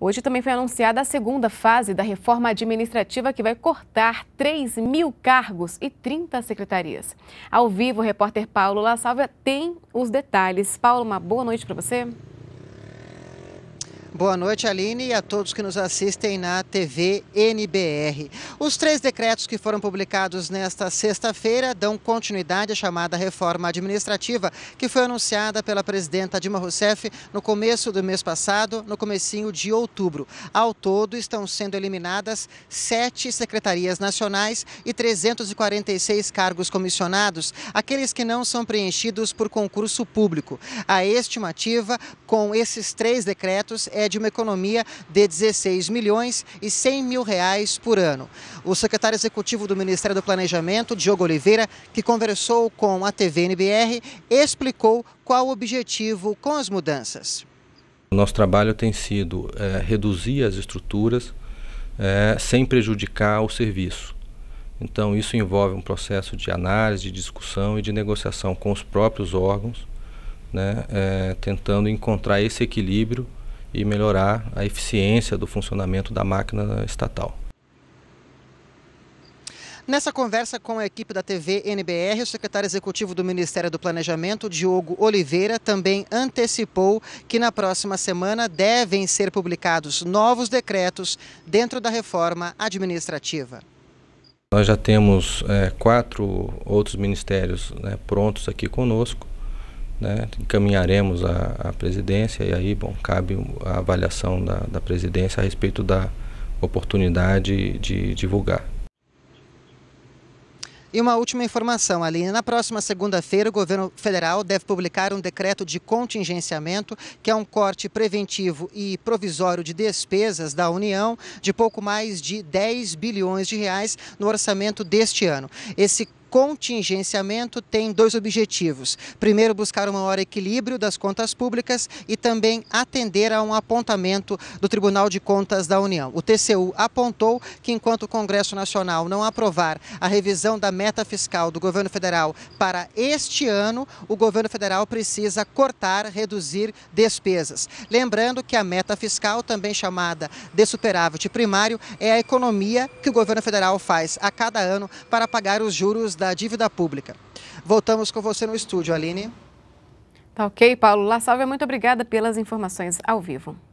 Hoje também foi anunciada a segunda fase da reforma administrativa que vai cortar 3 mil cargos e 30 secretarias. Ao vivo, o repórter Paulo La Salva tem os detalhes. Paulo, uma boa noite para você. Boa noite, Aline, e a todos que nos assistem na TV NBR. Os três decretos que foram publicados nesta sexta-feira dão continuidade à chamada reforma administrativa que foi anunciada pela presidenta Dilma Rousseff no começo do mês passado, no comecinho de outubro. Ao todo, estão sendo eliminadas sete secretarias nacionais e 346 cargos comissionados, aqueles que não são preenchidos por concurso público. A estimativa com esses três decretos é de uma economia de 16 milhões e 100 mil reais por ano. O secretário executivo do Ministério do Planejamento, Diogo Oliveira, que conversou com a TV NBR, explicou qual o objetivo com as mudanças. O nosso trabalho tem sido é, reduzir as estruturas é, sem prejudicar o serviço. Então, isso envolve um processo de análise, de discussão e de negociação com os próprios órgãos, né, é, tentando encontrar esse equilíbrio e melhorar a eficiência do funcionamento da máquina estatal. Nessa conversa com a equipe da TV NBR, o secretário executivo do Ministério do Planejamento, Diogo Oliveira, também antecipou que na próxima semana devem ser publicados novos decretos dentro da reforma administrativa. Nós já temos é, quatro outros ministérios né, prontos aqui conosco né, encaminharemos a presidência e aí, bom, cabe a avaliação da, da presidência a respeito da oportunidade de divulgar. E uma última informação, Aline. Na próxima segunda-feira, o governo federal deve publicar um decreto de contingenciamento, que é um corte preventivo e provisório de despesas da União de pouco mais de 10 bilhões de reais no orçamento deste ano. Esse contingenciamento tem dois objetivos. Primeiro, buscar um maior equilíbrio das contas públicas e também atender a um apontamento do Tribunal de Contas da União. O TCU apontou que enquanto o Congresso Nacional não aprovar a revisão da meta fiscal do governo federal para este ano, o governo federal precisa cortar, reduzir despesas. Lembrando que a meta fiscal, também chamada de superávit primário, é a economia que o governo federal faz a cada ano para pagar os juros da dívida pública. Voltamos com você no estúdio, Aline. Tá ok, Paulo. La Salve, muito obrigada pelas informações ao vivo.